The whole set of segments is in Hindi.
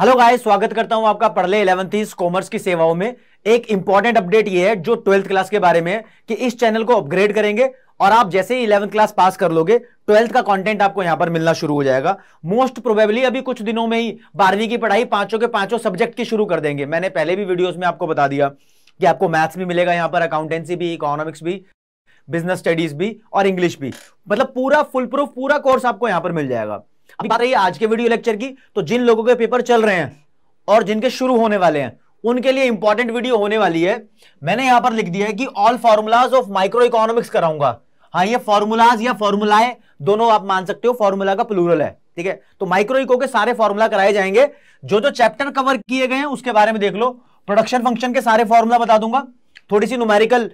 हेलो गाइस स्वागत करता हूं आपका पढ़ले इलेवंथ कॉमर्स की सेवाओं में एक इंपॉर्टेंट अपडेट ये है जो ट्वेल्थ क्लास के बारे में है कि इस चैनल को अपग्रेड करेंगे और आप जैसे ही इलेवंथ क्लास पास कर लोगे ट्वेल्थ का कंटेंट आपको यहां पर मिलना शुरू हो जाएगा मोस्ट प्रोबेबली अभी कुछ दिनों में ही बारहवीं की पढ़ाई पांचों के पांचों सब्जेक्ट की शुरू कर देंगे मैंने पहले भी वीडियोज में आपको बता दिया कि आपको मैथ्स भी मिलेगा यहाँ पर अकाउंटेंसी भी इकोनॉमिक्स भी बिजनेस स्टडीज भी और इंग्लिश भी मतलब पूरा फुल प्रूफ पूरा कोर्स आपको यहाँ पर मिल जाएगा अब बात रही आज के वीडियो लेक्चर की तो जिन लोगों के पेपर चल रहे हैं और जिनके शुरू होने वाले हैं उनके लिए इंपॉर्टेंट वीडियो होने वाली है मैंने यहां पर लिख दिया है कि all formulas of microeconomics कराऊंगा हाँ ये फॉर्मुलाज या फॉर्मुलाए दोनों आप मान सकते हो फॉर्मूला का प्लूरल है ठीक है तो माइक्रो इको के सारे फॉर्मूला कराए जाएंगे जो जो चैप्टर कवर किए गए हैं उसके बारे में देख लो प्रोडक्शन फंक्शन के सारे फॉर्मूला बता दूंगा थोड़ी सी न्यूमेरिकल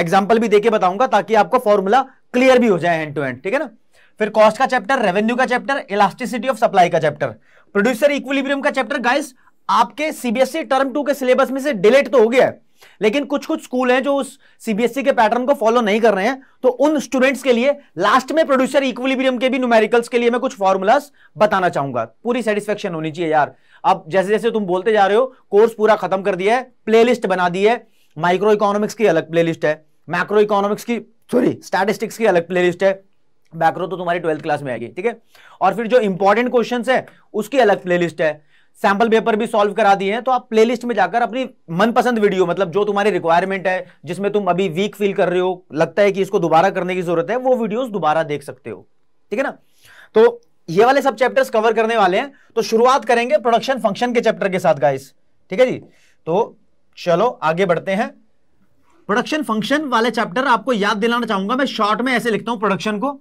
एग्जाम्पल भी देके बताऊंगा ताकि आपको फॉर्मूला क्लियर भी हो जाए एंड टू एंड ठीक है ना फिर कॉस्ट का चैप्टर रेवेन्यू का चैप्टर इलास्टिसिटी ऑफ सप्लाई का चैप्टर प्रोड्यूसर इक्विलिब्रियम का चैप्टर गाइस आपके सीबीएसई टर्म टू के सिलेबस में से डिलेट तो हो गया है लेकिन कुछ कुछ स्कूल हैं जो उस सीबीएसई e के पैटर्न को फॉलो नहीं कर रहे हैं तो उन स्टूडेंट्स के लिए लास्ट में प्रोड्यूसर इक्विलिब्रियम के भी न्यूमेरिकल्स के लिए मैं कुछ फॉर्मूलास बताना चाहूंगा पूरी सेटिस्फेक्शन होनी चाहिए यार अब जैसे जैसे तुम बोलते जा रहे हो कोर्स पूरा खत्म कर दिया है लिस्ट बना दी है माइक्रो इकोनॉमिक्स की अलग लिस्ट है मैक्रो इकोनॉमिक्स की सॉरी स्टैटिस्टिक्स की अलग लिस्ट है बैकरो तो तुम्हारी ट्वेल्थ क्लास में आएगी ठीक है और फिर जो इंपॉर्टेंट क्वेश्चन है उसकी अलग प्लेलिस्ट है सैंपल पेपर भी सॉल्व करा दिए हैं तो आप प्लेलिस्ट में जाकर अपनी मनपसंद वीडियो मतलब जो तुम्हारी रिक्वायरमेंट है जिसमें तुम अभी वीक फील कर रहे हो लगता है कि इसको दोबारा करने की जरूरत है वो वीडियोस दोबारा देख सकते हो ठीक है ना तो ये वाले सब चैप्टर्स कवर करने वाले हैं तो शुरुआत करेंगे प्रोडक्शन फंक्शन के चैप्टर के साथ गाइस ठीक है जी तो चलो आगे बढ़ते हैं प्रोडक्शन फंक्शन वाले चैप्टर आपको याद दिलाना चाहूंगा मैं शॉर्ट में ऐसे लिखता हूं प्रोडक्शन को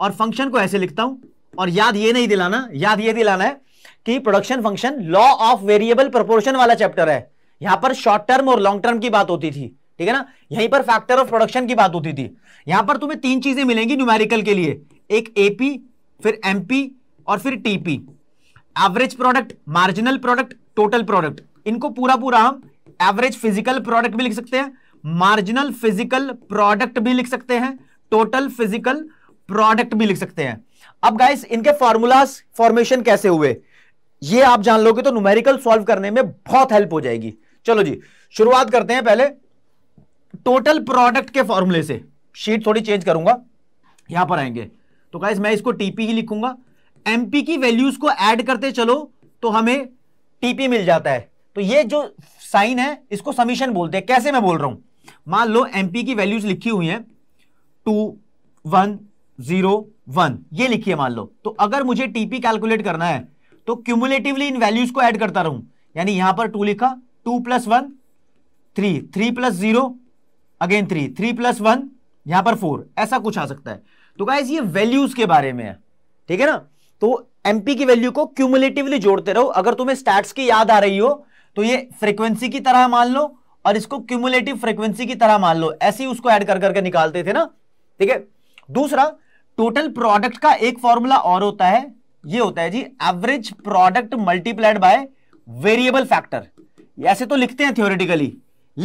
और फंक्शन को ऐसे लिखता हूं और याद ये नहीं दिलाना याद ये दिलाना है कि production function law of variable proportion वाला चैप्टर है यहां पर शॉर्ट टर्म और लॉन्ग टर्म की बात होती थी ठीक है ना यहीं पर फैक्टर ऑफ प्रोडक्शन की बात होती थी यहां पर तुम्हें तीन चीजें मिलेंगी न्यूमेरिकल के लिए एक एपी फिर एमपी और फिर TP average product marginal product total product इनको पूरा पूरा हम एवरेज फिजिकल प्रोडक्ट भी लिख सकते हैं मार्जिनल फिजिकल प्रोडक्ट भी लिख सकते हैं टोटल फिजिकल प्रोडक्ट भी लिख सकते हैं अब गाइस इनके फॉर्मूलाज फॉर्मेशन कैसे हुए ये आप जान लोगे तो न्यूमेरिकल सॉल्व करने में बहुत हेल्प हो जाएगी चलो जी शुरुआत करते हैं पहले टोटल प्रोडक्ट के फॉर्मूले से शीट थोड़ी चेंज करूंगा यहां पर आएंगे तो गाइस मैं इसको टीपी ही लिखूंगा एमपी की वैल्यूज को ऐड करते चलो तो हमें टीपी मिल जाता है तो ये जो साइन है इसको समीशन बोलते हैं कैसे मैं बोल रहा हूं मान लो एमपी की वैल्यूज लिखी हुई है टू वन जीरो वन ये लिखिए मान लो तो अगर मुझे टीपी कैलकुलेट करना है तो क्यूमुलेटिवली इन वैल्यूज को ऐड करता रहूं यानी यहां पर टू लिखा two plus one three three plus zero again three three plus one यहां पर फोर ऐसा कुछ आ सकता है तो गाइज ये वैल्यूज के बारे में है ठीक है ना तो एमपी की वैल्यू को क्यूमुलेटिवली जोड़ते रहो अगर तुम्हें स्टैट्स की याद आ रही हो तो ये फ्रीक्वेंसी की तरह मान लो और इसको क्यूमुलेटिव फ्रीक्वेंसी की तरह मान लो ऐसे ही उसको ऐड कर करके निकालते थे ना ठीक है दूसरा टोटल प्रोडक्ट का एक फॉर्मूला और होता है ये होता है जी average product multiplied by variable factor ऐसे तो लिखते हैं थियोरिटिकली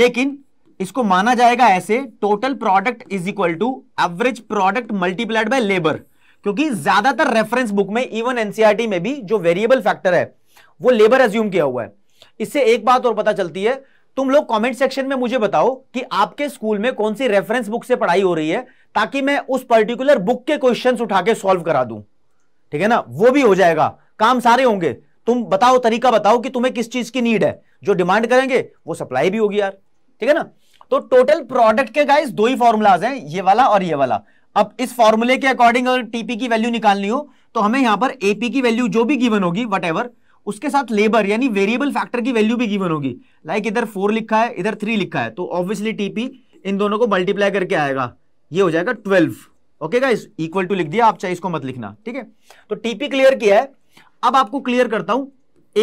लेकिन इसको माना जाएगा ऐसे total product is equal to average product multiplied by labour क्योंकि ज्यादातर रेफरेंस बुक में इवन एनसीआरटी e में भी जो वेरिएबल फैक्टर है वो लेबर एज्यूम किया हुआ है इससे एक बात और पता चलती है तुम लोग कमेंट सेक्शन में मुझे बताओ कि आपके स्कूल में कौन सी रेफरेंस बुक से पढ़ाई हो रही है ताकि मैं उस पर्टिकुलर बुक के क्वेश्चंस उठा के सॉल्व करा दूं ठीक है ना वो भी हो जाएगा काम सारे होंगे तुम बताओ तरीका बताओ कि तुम्हें किस चीज की नीड है जो डिमांड करेंगे वो सप्लाई भी होगी यार ठीक है ना तो टोटल प्रोडक्ट के गाइज दो ही फॉर्मुलाज हैं ये वाला और ये वाला अब इस फॉर्मूले के अकॉर्डिंग अगर टीपी की वैल्यू निकालनी हो तो हमें यहां पर एपी की वैल्यू जो भी गिवन होगी वट उसके साथ लेबर यानी वेरिएबल फैक्टर की वैल्यू भी गिवन होगी लाइक like इधर फोर लिखा है इधर थ्री लिखा है तो ऑब्वियसली टीपी इन दोनों को मल्टीप्लाई करके आएगा ये हो जाएगा twelve okay guys equal to लिख दिया आप चाहे इसको मत लिखना ठीक है तो टीपी क्लियर किया है अब आपको क्लियर करता हूं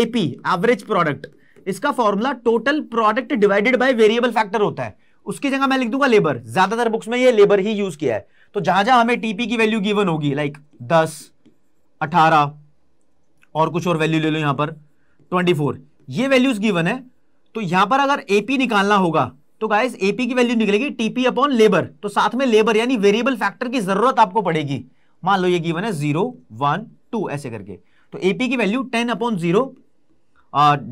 एपी एवरेज प्रोडक्ट इसका formula total product divided by variable factor होता है उसकी जगह मैं लिख दूंगा लेबर ज्यादातर बुक्स में ये लेबर ही यूज किया है तो जहां जहां हमें टीपी की वैल्यू गिवन होगी लाइक दस अठारह और कुछ और वैल्यू ले लो यहां पर ट्वेंटी फोर ये वैल्यूज गिवन है तो यहां पर अगर एपी निकालना होगा तो गाइस एपी की वैल्यू निकलेगी टीपी अपॉन लेबर तो साथ में लेबर यानी वेरिएबल फैक्टर की जरूरत आपको पड़ेगी मान लो ये गिवन है जीरो वन टू ऐसे करके तो एपी की वैल्यू टेन अपॉन जीरो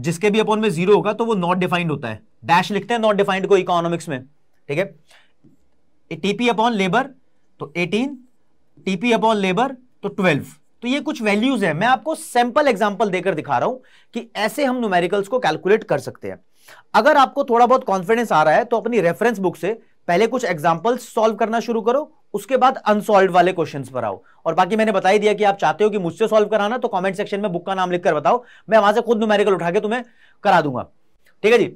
जिसके भी अपॉन में जीरो होगा तो वो नॉट डिफाइंड होता है डैश लिखते हैं नॉट डिफाइंड को इकोनॉमिक्स में ठीक है टीपी अपॉन लेबर तो एटीन टीपी अपॉन लेबर तो ट्वेल्व तो ये कुछ वैल्यूज हैं मैं आपको सैंपल एग्जांपल देकर दिखा रहा हूं कि ऐसे हम न्यूमेरिकल्स को कैलकुलेट कर सकते हैं अगर आपको थोड़ा बहुत कॉन्फिडेंस आ रहा है तो अपनी रेफरेंस बुक से पहले कुछ एग्जाम्पल्स सॉल्व करना शुरू करो उसके बाद अनसॉल्व वाले क्वेश्चंस पर आओ और बाकी मैंने बता ही दिया कि आप चाहते हो कि मुझसे सॉल्व कराना तो कमेंट सेक्शन में बुक का नाम लिखकर बताओ मैं वहां से खुद न्यूमेरिकल उठा के तुम्हें करा दूंगा ठीक है जी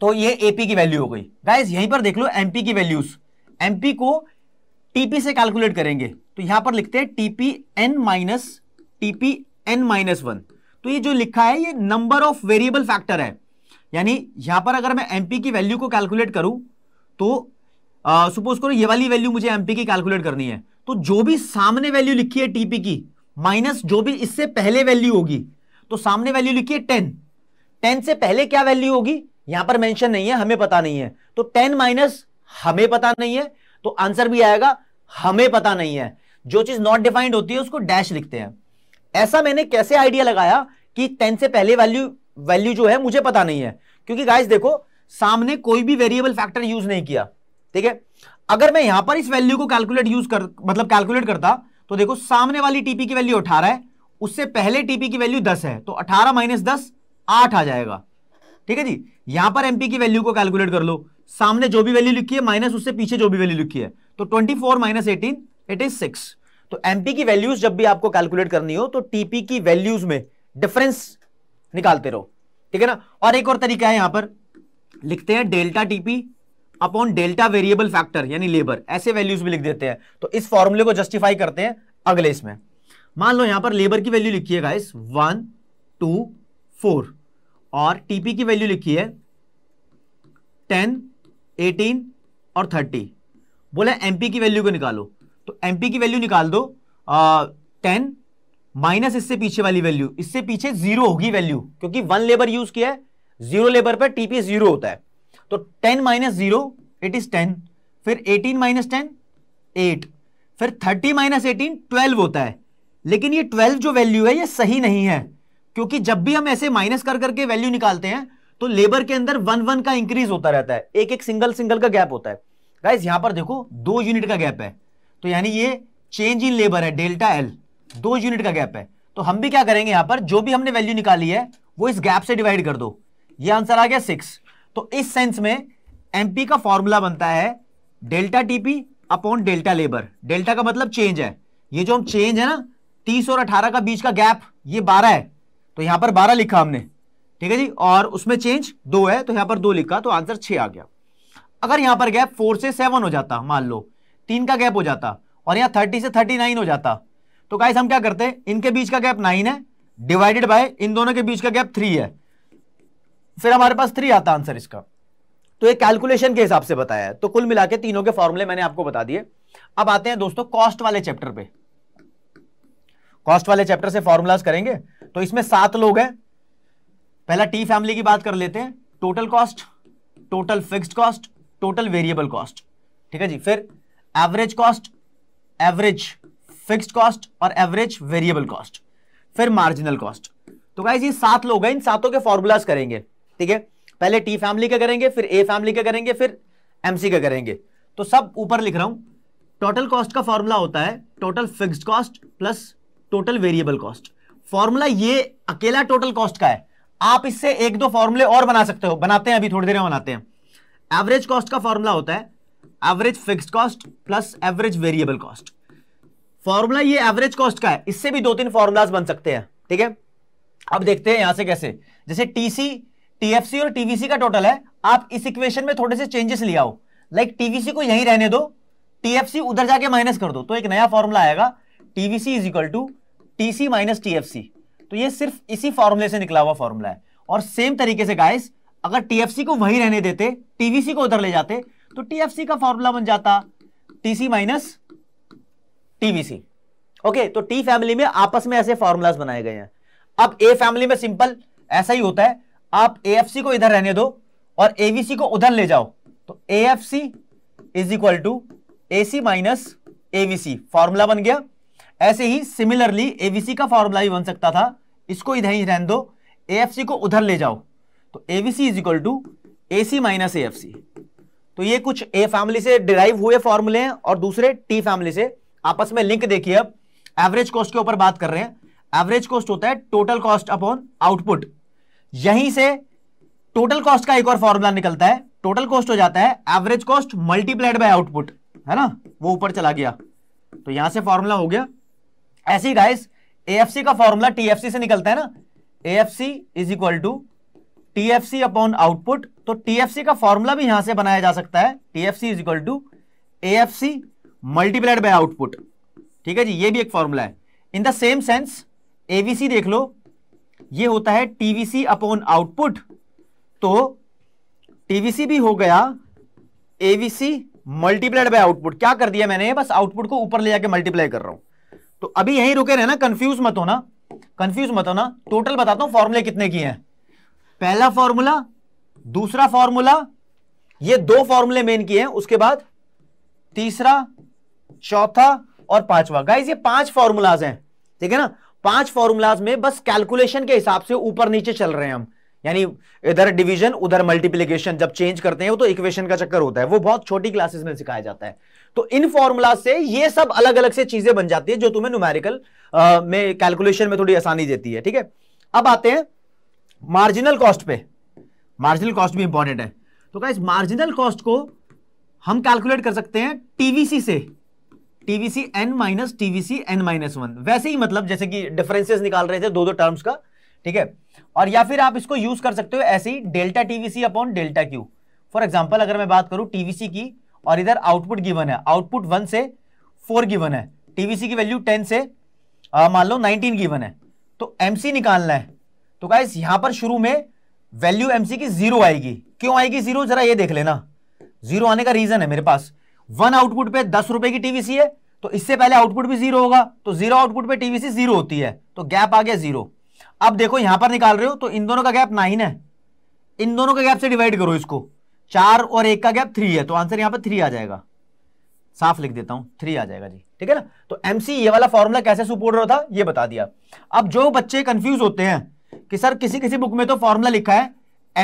तो ये एपी की वैल्यू हो गई गाइज यहीं पर देख लो एमपी की वैल्यूज एमपी को टीपी से कैलकुलेट करेंगे तो यहां पर लिखते हैं TP N minus TP N minus one तो ये जो लिखा है ये नंबर ऑफ वेरिएबल फैक्टर है यानी यहां पर अगर मैं एमपी की वैल्यू को कैलकुलेट करूं तो सपोज करो ये वाली वैल्यू मुझे एमपी की कैलकुलेट करनी है तो जो भी सामने वैल्यू लिखी है टीपी की माइनस जो भी इससे पहले वैल्यू होगी तो सामने वैल्यू लिखी है टेन टेन से पहले क्या वैल्यू होगी यहां पर मेंशन नहीं है हमें पता नहीं है तो टेन माइनस हमें पता नहीं है तो आंसर भी आएगा हमें पता नहीं है जो चीज नॉट डिफाइंड होती है उसको डैश लिखते हैं ऐसा मैंने कैसे आइडिया लगाया कि टेन से पहले वैल्यू वैल्यू जो है मुझे पता नहीं है क्योंकि गाइस देखो सामने कोई भी वेरिएबल फैक्टर यूज नहीं किया ठीक है अगर मैं यहां पर इस वैल्यू को कैलकुलेट यूज कर मतलब कैलकुलेट करता तो देखो सामने वाली टीपी की वैल्यू अठारह है उससे पहले टीपी की वैल्यू दस है तो अठारह माइनस दस आठ आ जाएगा ठीक है जी यहां पर एमपी की वैल्यू को कैलकुलेट कर लो सामने जो भी वैल्यू लिखी है माइनस उससे पीछे जो भी वैल्यू लिखी है तो twenty four minus eighteen it is six तो एमपी की वैल्यूज जब भी आपको कैलकुलेट करनी हो तो टीपी की वैल्यूज में डिफरेंस निकालते रहो ठीक है ना और एक और तरीका है यहां पर लिखते हैं delta TP upon delta variable factor यानी लेबर ऐसे वैल्यूज भी लिख देते हैं तो इस फॉर्मूले को जस्टिफाई करते हैं अगले इसमें मान लो यहां पर लेबर की वैल्यू लिखी है गाइस वन टू फोर और टीपी की वैल्यू लिखी है टेन एटीन और थर्टी बोला एम की वैल्यू को निकालो तो एम की वैल्यू निकाल दो टेन माइनस इससे पीछे वाली वैल्यू इससे पीछे जीरो होगी वैल्यू क्योंकि वन लेबर यूज किया है जीरो लेबर पर टीपी जीरो होता है तो ten minus zero it is ten फिर एटीन माइनस टेन एट फिर थर्टी माइनस एटीन ट्वेल्व होता है लेकिन ये ट्वेल्व जो वैल्यू है ये सही नहीं है क्योंकि जब भी हम ऐसे माइनस कर करके वैल्यू निकालते हैं तो लेबर के अंदर वन वन का इंक्रीज होता रहता है एक एक सिंगल सिंगल का गैप होता है राइस यहां पर देखो दो यूनिट का गैप है तो यानी ये चेंज इन लेबर है डेल्टा एल दो यूनिट का गैप है तो हम भी क्या करेंगे यहां पर जो भी हमने वैल्यू निकाली है वो इस गैप से डिवाइड कर दो ये आंसर आ गया सिक्स तो इस सेंस में एमपी का फॉर्मूला बनता है delta TP upon delta labour delta का मतलब चेंज है ये जो हम चेंज है ना तीस और अठारह का बीच का गैप ये बारह है तो यहां पर बारह लिखा हमने ठीक है जी और उसमें चेंज दो है तो यहां पर दो लिखा तो आंसर छह आ गया अगर यहां पर गैप फोर से सेवन हो जाता मान लो तीन का गैप हो जाता और यहां थर्टी से थर्टी नाइन हो जाता तो गाइस हम क्या करते हैं इनके बीच का गैप नाइन है डिवाइडेड बाय इन दोनों के बीच का गैप थ्री है फिर हमारे पास थ्री आता आंसर इसका तो ये कैलकुलेशन के हिसाब से बताया है तो कुल मिला के तीनों के फॉर्मुले मैंने आपको बता दिए अब आते हैं दोस्तों कॉस्ट वाले चैप्टर पे कॉस्ट वाले चैप्टर से फॉर्मूलाज करेंगे तो इसमें सात लोग हैं पहला टी फैमिली की बात कर लेते हैं total cost total fixed cost total variable cost ठीक है जी फिर average cost average fixed cost और एवरेज वेरिएबल कॉस्ट फिर मार्जिनल कॉस्ट तो गाइज ये सात लोग हैं इन सातों के फॉर्मूलाज करेंगे ठीक है पहले टी फैमिली का करेंगे फिर ए फैमिली का करेंगे फिर एमसी का करेंगे तो सब ऊपर लिख रहा हूं टोटल कॉस्ट का फॉर्मूला होता है total fixed cost plus total variable cost formula ये अकेला टोटल कॉस्ट का है आप इससे एक दो फॉर्मूले और बना सकते हो बनाते हैं अभी थोड़ी देर में बनाते हैं एवरेज कॉस्ट का फॉर्मूला होता है average fixed cost plus average variable cost formula ये एवरेज कॉस्ट का है इससे भी दो तीन फॉर्मूलाज बन सकते हैं ठीक है अब देखते हैं यहां से कैसे जैसे टीसी टीएफसी और टीवीसी का टोटल है आप इस इक्वेशन में थोड़े से चेंजेस ले आओ लाइक टीवीसी को यहीं रहने दो टीएफसी उधर जाके माइनस कर दो तो एक नया फॉर्मूला आएगा TVC is equal to TC minus TFC तो ये सिर्फ इसी फॉर्मूले से निकला हुआ फॉर्मूला है और सेम तरीके से गाइस अगर टीएफसी को वही रहने देते टीवीसी को उधर ले जाते तो टीएफसी का फॉर्मूला बन जाता टीसी माइनस टीवीसी ओके तो टी फैमिली में आपस में ऐसे फॉर्मूलाज बनाए गए हैं अब ए फैमिली में सिंपल ऐसा ही होता है आप एएफसी को इधर रहने दो और एवीसी को उधर ले जाओ तो C is equal to AC minus AVC formula बन गया ऐसे ही सिमिलरली एवीसी का फॉर्मूला भी बन सकता था इसको इधर ही रहने दो ए को उधर ले जाओ तो A B C is equal to A C minus A F C तो ये कुछ ए फैमिली से डिराइव हुए फॉर्मूले हैं और दूसरे टी फैमिली से आपस में लिंक देखिए अब एवरेज कॉस्ट के ऊपर बात कर रहे हैं एवरेज कॉस्ट होता है टोटल कॉस्ट अपॉन आउटपुट यहीं से टोटल कॉस्ट का एक और फॉर्मूला निकलता है टोटल कॉस्ट हो जाता है average cost multiplied by output है ना वो ऊपर चला गया तो यहां से फॉर्मूला हो गया ऐसे ही गाइस एएफसी का फॉर्मूला टीएफसी से निकलता है ना AFC is equal to TFC upon output तो टीएफसी का फॉर्मूला भी यहां से बनाया जा सकता है TFC is equal to AFC multiplied by output ठीक है जी ये भी एक फॉर्मूला है in the same sense AVC देख लो ये होता है टीवीसी अपॉन आउटपुट तो टीवीसी भी हो गया एवीसी मल्टीप्लाइड बाय आउटपुट क्या कर दिया मैंने बस आउटपुट को ऊपर ले जाके मल्टीप्लाई कर रहा हूं तो अभी यहीं रुके रहना कंफ्यूज मत होना कंफ्यूज मत होना टोटल बताता हूं फॉर्मूले कितने की हैं पहला फॉर्मूला दूसरा फॉर्मूला ये दो फॉर्मूले मेन किए हैं उसके बाद तीसरा चौथा और पांचवा गाइज ये पांच फॉर्मूलाज हैं ठीक है ना पांच फॉर्मूलाज में बस कैलकुलेशन के हिसाब से ऊपर नीचे चल रहे हैं हम यानी इधर डिवीजन उधर मल्टीप्लीकेशन जब चेंज करते हैं तो इक्वेशन का चक्कर होता है वो बहुत छोटी क्लासेस में सिखाया जाता है तो इन फॉर्मूला से ये सब अलग अलग से चीजें बन जाती है जो तुम्हें न्यूमेरिकल में कैलकुलेशन में थोड़ी आसानी देती है ठीक है अब आते हैं मार्जिनल कॉस्ट पे मार्जिनल कॉस्ट भी इंपॉर्टेंट है तो क्या मार्जिनल कॉस्ट को हम कैलकुलेट कर सकते हैं टीवीसी से TVC N minus TVC N minus one वैसे ही मतलब जैसे कि डिफरेंसेस निकाल रहे थे दो दो टर्म्स का ठीक है और या फिर आप इसको यूज कर सकते हो ऐसे ही delta TVC upon delta Q for example अगर मैं बात करूं टीवीसी की और इधर आउटपुट गिवन है आउटपुट वन से फोर गिवन है टीवीसी की वैल्यू टेन से मान लो नाइनटीन गिवन है तो एमसी निकालना है तो क्या यहां पर शुरू में वैल्यू एमसी की जीरो आएगी क्यों आएगी जीरो जरा ये देख लेना जीरो आने का रीजन है मेरे पास वन आउटपुट पे दस रुपए की टीवीसी है तो इससे पहले आउटपुट भी जीरो होगा तो जीरो आउटपुट पे टीवीसी जीरो होती है तो गैप आ गया जीरो अब देखो यहां पर निकाल रहे हो तो इन दोनों का गैप नाइन है इन दोनों का गैप से डिवाइड करो इसको चार और एक का गैप थ्री है तो आंसर यहां पर थ्री आ जाएगा साफ लिख देता हूं थ्री आ जाएगा जी ठीक है ना तो एमसी ये वाला फॉर्मूला कैसे सुपोर्ट रहा था ये बता दिया अब जो बच्चे कंफ्यूज होते हैं कि सर किसी किसी बुक में तो फॉर्मूला लिखा है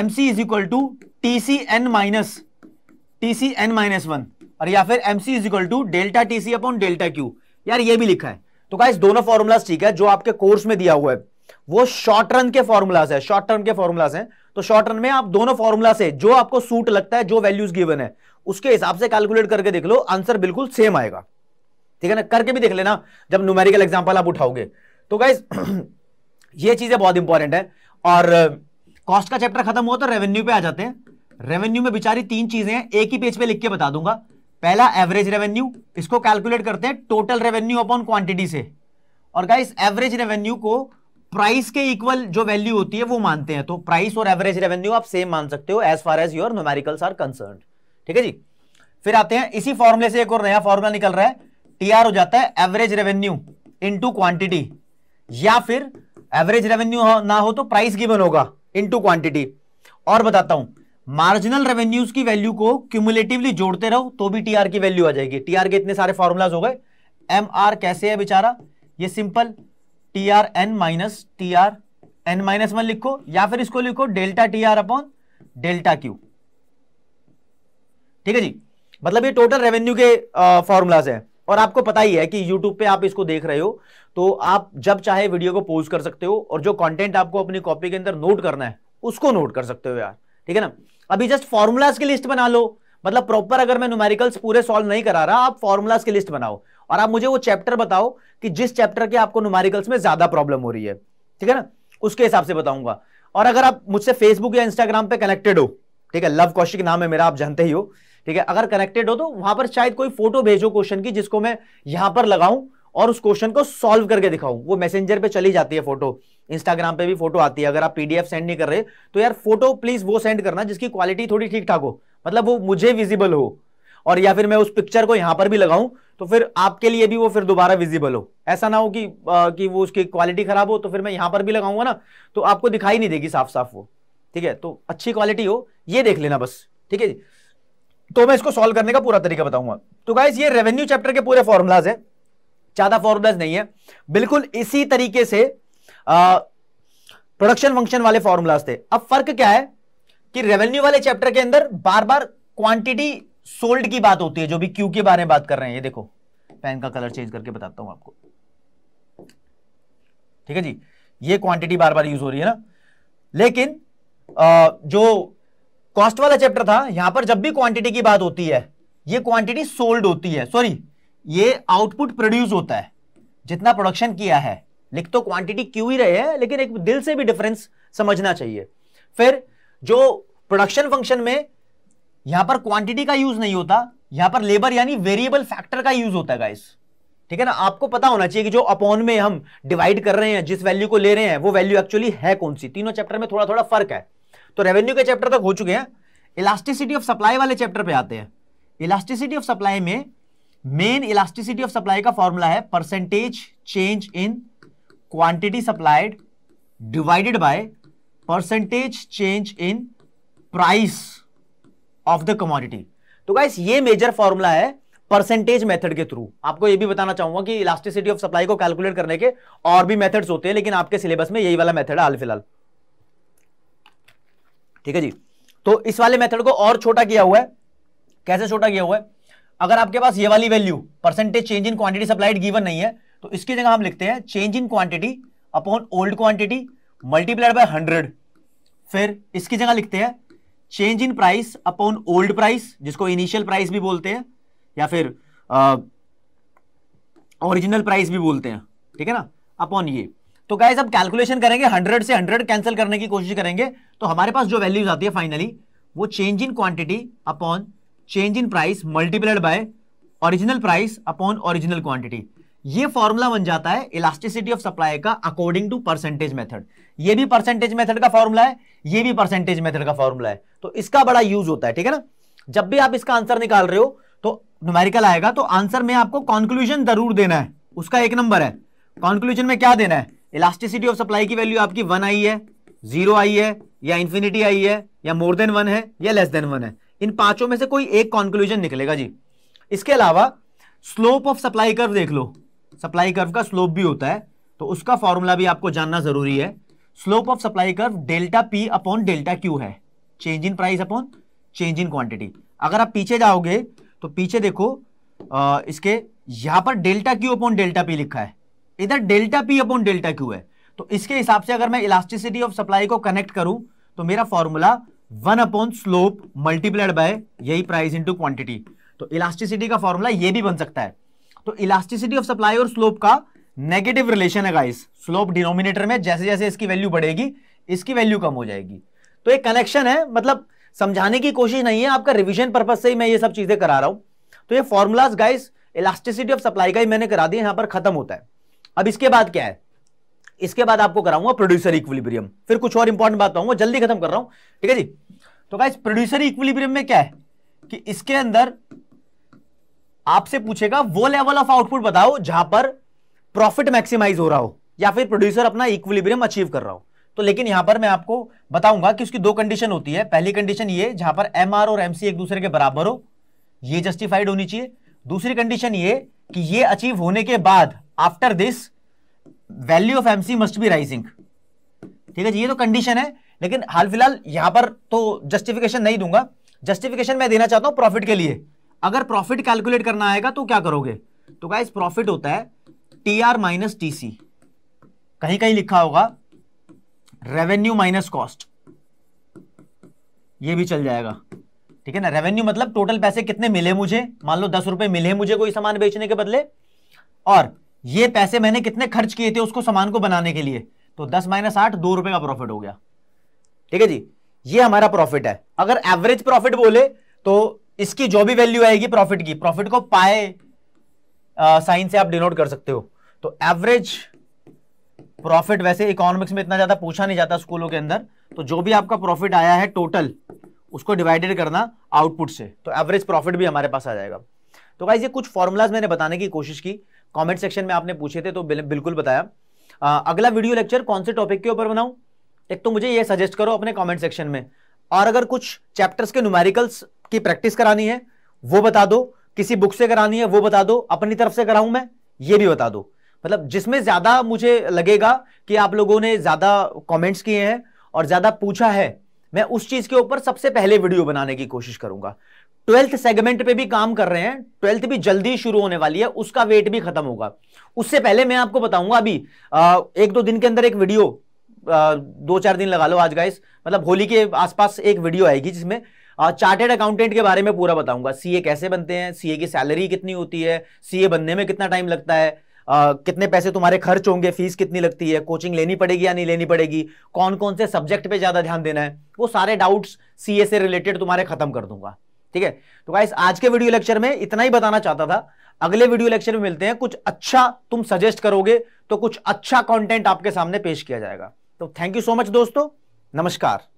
MC is equal to T C N minus T C N minus one और या फिर MC is equal to delta T C upon delta Q यार ये भी लिखा है तो कहा दोनों फॉर्मूलाज ठीक है जो आपके कोर्स में दिया हुआ है वो शॉर्ट रन के फॉर्मूलाज है शॉर्ट टर्म के फॉर्मूलाज हैं तो शॉर्ट रन में आप दोनों फॉर्मूला से जो आपको सूट लगता है जो वैल्यूज गिवन है उसके हिसाब से कैलकुलेट करके देख लो आंसर बिल्कुल सेम आएगा ठीक है ना करके भी देख लेना जब न्यूमेरिकल एग्जाम्पल आप उठाओगे तो गाइज ये चीजें बहुत इंपॉर्टेंट है और कॉस्ट का चैप्टर खत्म हुआ तो रेवेन्यू पे आ जाते हैं रेवेन्यू में बिचारी तीन चीजें हैं एक ही पेज पे लिख के बता दूंगा पहला एवरेज रेवेन्यू इसको कैलकुलेट करते हैं टोटल रेवेन्यू अपॉन क्वांटिटी से और गाइस एवरेज रेवेन्यू को प्राइस के इक्वल जो वैल्यू होती है वो मानते हैं तो प्राइस और एवरेज रेवेन्यू आप सेम मान सकते हो as far as your numericals are concern ठीक है जी फिर आते हैं इसी फॉर्मुले से एक और नया फॉर्मुला निकल रहा है टी हो जाता है एवरेज रेवेन्यू इंटू क्वांटिटी या फिर एवरेज रेवेन्यू ना हो तो प्राइस गिवन होगा इंटू क्वांटिटी और बताता हूं मार्जिनल रेवेन्यूज की वैल्यू को क्यूमुलेटिवली जोड़ते रहो तो भी टीआर की वैल्यू आ जाएगी टीआर के इतने सारे फॉर्मुलाज हो गए एमआर आर कैसे है बेचारा ये simple T R N minus T R N minus one लिखो या फिर इसको लिखो delta T R upon delta Q ठीक है जी मतलब ये टोटल रेवेन्यू के फॉर्मूलाज है और आपको पता ही है कि यूट्यूब पे आप इसको देख रहे हो तो आप जब चाहे वीडियो को पोज कर सकते हो और जो कंटेंट आपको अपनी कॉपी के अंदर नोट करना है उसको नोट कर सकते हो यार ठीक है ना अभी जस्ट फॉर्मूलाज की लिस्ट बना लो मतलब प्रॉपर अगर मैं न्यूमेरिकल्स पूरे सॉल्व नहीं करा रहा आप फॉर्मूलाज की लिस्ट बनाओ और आप मुझे वो चैप्टर बताओ कि जिस चैप्टर के आपको नुमारिकल्स में ज्यादा प्रॉब्लम हो रही है ठीक है ना उसके हिसाब से बताऊंगा और अगर आप मुझसे फेसबुक या इंस्टाग्राम पे कनेक्टेड हो ठीक है लव कौशिक नाम है मेरा आप जानते ही हो ठीक है अगर कनेक्टेड हो तो वहां पर शायद कोई फोटो भेजो क्वेश्चन की जिसको मैं यहां पर लगाऊं और उस क्वेश्चन को सॉल्व करके दिखाऊं वो मैसेंजर पे चली जाती है फोटो इंस्टाग्राम पे भी फोटो आती है अगर आप पीडीएफ सेंड नहीं कर रहे तो यार फोटो प्लीज वो सेंड करना जिसकी क्वालिटी थोड़ी ठीक ठाक हो मतलब वो मुझे विजिबल हो और या फिर मैं उस पिक्चर को यहां पर भी लगाऊं तो फिर आपके लिए भी वो फिर दोबारा विजिबल हो ऐसा ना हो कि आ, कि वो उसकी क्वालिटी खराब हो तो फिर मैं यहां पर भी लगाऊंगा ना तो आपको दिखाई नहीं देगी साफ साफ वो ठीक है तो अच्छी क्वालिटी हो ये देख लेना बस ठीक है तो मैं इसको सॉल्व करने का पूरा तरीका बताऊंगा तो गाइज ये रेवेन्यू चैप्टर के पूरे फॉर्मूलाज है ज्यादा फॉर्मूलाज नहीं है बिल्कुल इसी तरीके से प्रोडक्शन फंक्शन वाले फॉर्मूलाज थे अब फर्क क्या है कि रेवेन्यू वाले चैप्टर के अंदर बार बार क्वांटिटी सोल्ड की बात होती है जो भी क्यू के बारे में बात कर रहे हैं ये देखो पेन का कलर चेंज करके बताता हूं आपको ठीक है जी ये क्वांटिटी बार बार यूज हो रही है ना लेकिन आ, जो कॉस्ट वाला चैप्टर था यहां पर जब भी क्वांटिटी की बात होती है ये क्वांटिटी सोल्ड होती है सॉरी ये आउटपुट प्रोड्यूस होता है जितना प्रोडक्शन किया है लिख तो क्वांटिटी क्यों ही रहे हैं लेकिन एक दिल से भी डिफरेंस समझना चाहिए फिर जो प्रोडक्शन फंक्शन में यहां पर क्वांटिटी का यूज नहीं होता यहां पर लेबर यानी वेरिएबल फैक्टर का यूज होता है गाइस ठीक है ना आपको पता होना चाहिए कि जो अपॉन में हम डिवाइड कर रहे हैं जिस वैल्यू को ले रहे हैं वो वैल्यू एक्चुअली है कौन सी तीनों चैप्टर में थोड़ा थोड़ा फर्क है तो रेवेन्यू के चैप्टर तक हो चुके हैं इलास्टिसिटी ऑफ सप्लाई वाले चैप्टर पे आते हैं इलास्टिसिटी ऑफ सप्लाई में मेन इलास्टिसिटी ऑफ सप्लाई का फॉर्मूला है percentage change in quantity supplied divided by percentage change in price of the commodity तो गाइस ये मेजर फॉर्मूला है परसेंटेज मेथड के थ्रू आपको ये भी बताना चाहूंगा कि इलास्टिसिटी ऑफ सप्लाई को कैलकुलेट करने के और भी मेथड्स होते हैं लेकिन आपके सिलेबस में यही वाला मेथड है हाल फिलहाल ठीक है जी तो इस वाले मेथड को और छोटा किया हुआ है कैसे छोटा किया हुआ है अगर आपके पास ये वाली value percentage change in quantity supplied given नहीं है तो इसकी जगह हम लिखते हैं change in quantity upon old quantity multiplied by hundred फिर इसकी जगह लिखते हैं change in price upon old price जिसको इनिशियल प्राइस भी बोलते हैं या फिर ओरिजिनल प्राइस भी बोलते हैं ठीक है ना अपॉन ये तो गाइज अब कैलकुलेशन करेंगे 100 से 100 कैंसिल करने की कोशिश करेंगे तो हमारे पास जो वैल्यूज आती है फाइनली वो change in quantity upon change in price multiplied by original price upon original quantity ये फॉर्मूला बन जाता है इलास्टिसिटी ऑफ सप्लाई का अकॉर्डिंग टू परसेंटेज मेथड ये भी परसेंटेज मेथड का फॉर्मूला है ये भी परसेंटेज मेथड का फॉर्मूला है तो इसका बड़ा यूज होता है ठीक है ना जब भी आप इसका आंसर निकाल रहे हो तो न्यूमेरिकल आएगा तो आंसर में आपको कॉन्क्लूजन जरूर देना है उसका एक नंबर है कॉन्क्लूजन में क्या देना है इलास्टिसिटी ऑफ सप्लाई की वैल्यू आपकी वन आई है जीरो आई है या इन्फिनिटी आई है या मोर देन वन है या लेस देन वन है इन पांचों में से कोई एक कॉन्क्लूजन निकलेगा जी इसके अलावा स्लोप ऑफ सप्लाई कर्व देख लो सप्लाई कर्व का स्लोप भी होता है तो उसका फॉर्मूला भी आपको जानना जरूरी है slope of supply curve delta P upon delta Q है change in price upon change in quantity अगर आप पीछे जाओगे तो पीछे देखो आ, इसके यहां पर delta Q upon delta P लिखा है इधर delta P upon delta Q है तो इसके हिसाब से अगर मैं इलास्टिसिटी ऑफ सप्लाई को कनेक्ट करूं तो मेरा formula one upon slope multiplied by यही प्राइस इंटू क्वांटिटी तो इलास्टिसिटी का फॉर्मूला ये भी बन सकता है तो इलास्टिसिटी ऑफ सप्लाई और स्लोप का नेगेटिव रिलेशन है गाइस स्लोप डिनोमिनेटर में जैसे जैसे इसकी वैल्यू बढ़ेगी इसकी वैल्यू कम हो जाएगी तो एक कनेक्शन है मतलब समझाने की कोशिश नहीं है आपका रिविजन पर्पज से ही मैं ये सब चीजें करा रहा हूं तो ये formulas guys elasticity of supply का ही मैंने करा दिया यहां पर खत्म होता है अब इसके बाद क्या है इसके बाद आपको कराऊंगा प्रोड्यूसर इक्विलिब्रियम फिर कुछ और इंपॉर्टेंट बात बताऊंगा जल्दी खत्म कर रहा हूं ठीक है जी तो गाइस प्रोड्यूसर इक्विलिब्रियम में क्या है कि इसके अंदर आपसे पूछेगा वो लेवल ऑफ आउटपुट बताओ जहां पर प्रॉफिट मैक्सिमाइज हो रहा हो या फिर प्रोड्यूसर अपना इक्विलिब्रियम अचीव कर रहा हो तो लेकिन यहां पर मैं आपको बताऊंगा कि उसकी दो कंडीशन होती है पहली कंडीशन ये जहां पर एम और एम एक दूसरे के बराबर हो ये जस्टिफाइड होनी चाहिए दूसरी कंडीशन ये कि ये अचीव होने के बाद after this value of MC must be rising ठीक है जी ये तो कंडीशन है लेकिन हाल फिलहाल यहां पर तो जस्टिफिकेशन नहीं दूंगा जस्टिफिकेशन मैं देना चाहता हूं प्रॉफिट के लिए अगर प्रॉफिट कैलकुलेट करना आएगा तो क्या करोगे तो गाइस प्रॉफिट होता है T R minus T C कहीं कहीं लिखा होगा रेवेन्यू माइनस कॉस्ट ये भी चल जाएगा ठीक है ना रेवेन्यू मतलब टोटल पैसे कितने मिले मुझे मान लो दस रुपए मिले मुझे कोई सामान बेचने के बदले और ये पैसे मैंने कितने खर्च किए थे उसको सामान को बनाने के लिए तो दस माइनस आठ दो रुपए का प्रॉफिट हो गया ठीक है जी ये हमारा प्रॉफिट है अगर एवरेज प्रॉफिट बोले तो इसकी जो भी वैल्यू आएगी प्रॉफिट की प्रॉफिट को पाए साइन से आप डिनोट कर सकते हो तो एवरेज प्रॉफिट वैसे इकोनॉमिक्स में इतना ज्यादा पूछा नहीं जाता स्कूलों के अंदर तो जो भी आपका प्रॉफिट आया है टोटल उसको डिवाइडेड करना आउटपुट से तो एवरेज प्रॉफिट भी हमारे पास आ जाएगा तो भाई ये कुछ फॉर्मूलाज मैंने बताने की कोशिश की कमेंट सेक्शन में आपने पूछे थे तो बिल्कुल बताया आ, अगला वीडियो लेक्चर कौन से टॉपिक के ऊपर बनाऊं एक तो मुझे ये सजेस्ट करो अपने कमेंट सेक्शन में और अगर कुछ चैप्टर्स के न्यूमेरिकल्स की प्रैक्टिस करानी है वो बता दो किसी बुक से करानी है वो बता दो अपनी तरफ से कराऊं मैं ये भी बता दो मतलब जिसमें ज्यादा मुझे लगेगा कि आप लोगों ने ज्यादा कमेंट्स किए हैं और ज्यादा पूछा है मैं उस चीज के ऊपर सबसे पहले वीडियो बनाने की कोशिश करूंगा ट्वेल्थ सेगमेंट पे भी काम कर रहे हैं ट्वेल्थ भी जल्दी शुरू होने वाली है उसका वेट भी खत्म होगा उससे पहले मैं आपको बताऊंगा अभी एक दो दिन के अंदर एक वीडियो दो चार दिन लगा लो आज गाइस मतलब होली के आसपास एक वीडियो आएगी जिसमें चार्टेड अकाउंटेंट के बारे में पूरा बताऊंगा सीए कैसे बनते हैं सीए की सैलरी कितनी होती है सीए बनने में कितना टाइम लगता है Uh, कितने पैसे तुम्हारे खर्च होंगे फीस कितनी लगती है कोचिंग लेनी पड़ेगी या नहीं लेनी पड़ेगी कौन कौन से सब्जेक्ट पे ज़्यादा ध्यान देना है वो सारे डाउट्स सीए से रिलेटेड तुम्हारे खत्म कर दूंगा ठीक है तो गाइस आज के वीडियो लेक्चर में इतना ही बताना चाहता था अगले वीडियो लेक्चर में मिलते हैं कुछ अच्छा तुम सजेस्ट करोगे तो कुछ अच्छा कॉन्टेंट आपके सामने पेश किया जाएगा तो थैंक यू सो मच दोस्तों नमस्कार